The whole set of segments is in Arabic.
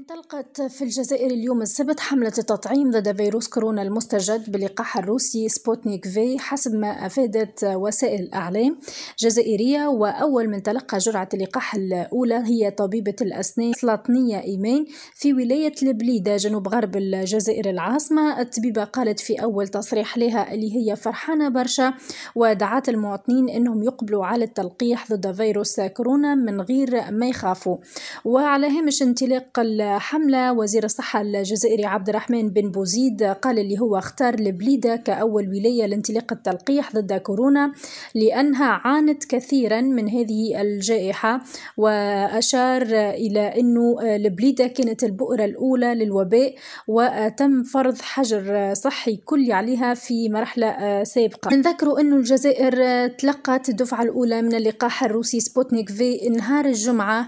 انطلقت في الجزائر اليوم السبت حملة التطعيم ضد فيروس كورونا المستجد بلقاح الروسي سبوتنيك في حسب ما أفادت وسائل الأعلام جزائرية وأول من تلقى جرعة اللقاح الأولى هي طبيبة الأسنان سلاطنية إيمان في ولاية البليدة جنوب غرب الجزائر العاصمة الطبيبة قالت في أول تصريح لها اللي هي فرحانة برشا ودعات المواطنين أنهم يقبلوا على التلقيح ضد فيروس كورونا من غير ما يخافوا وعلى هامش انطلاق حملة وزير الصحة الجزائري عبد الرحمن بن بوزيد قال اللي هو اختار البليدة كأول ولاية لانطلاق التلقيح ضد كورونا لأنها عانت كثيرا من هذه الجائحة وأشار إلى أنه البليدة كانت البؤرة الأولى للوباء وتم فرض حجر صحي كلي عليها في مرحلة سابقة نذكر أن الجزائر تلقت الدفعة الأولى من اللقاح الروسي سبوتنيك في نهار الجمعة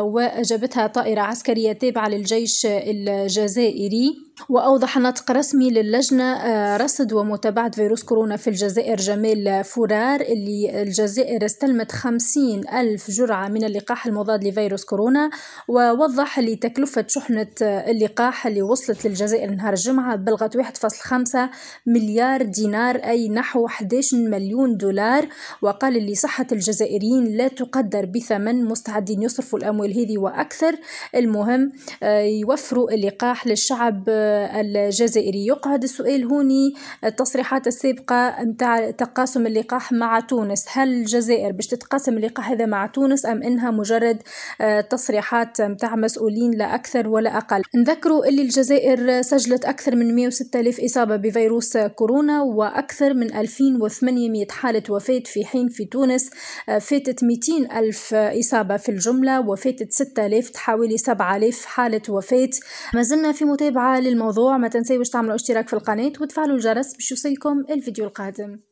وأجابتها طائرة عسكرية تابعة للجيش الجزائري وأوضح نطق رسمي للجنة آه، رصد ومتابعة فيروس كورونا في الجزائر جمال فرار اللي الجزائر استلمت خمسين ألف جرعة من اللقاح المضاد لفيروس كورونا ووضح اللي تكلفة شحنة اللقاح اللي وصلت للجزائر نهار الجمعة بلغت 1.5 مليار دينار أي نحو 11 مليون دولار وقال اللي صحة الجزائريين لا تقدر بثمن مستعدين يصرفوا الأموال هذه وأكثر المهم آه، يوفروا اللقاح للشعب آه، الجزائري يقعد السؤال هوني التصريحات السابقة متاع تقاسم اللقاح مع تونس هل الجزائر باش تتقاسم اللقاح هذا مع تونس أم إنها مجرد آه، تصريحات متاع مسؤولين لا أكثر ولا أقل نذكروا اللي الجزائر سجلت أكثر من 106 ألف إصابة بفيروس كورونا وأكثر من 2800 حالة وفاة في حين في تونس آه، فاتت 200 ألف إصابة في الجملة وفاتت 6000 حوالي 7000 حالة وفاة ما زلنا في متابعة للم الموضوع ما تنسيوش تعملوا اشتراك في القناة وتفعلوا الجرس باش يوصلكم الفيديو القادم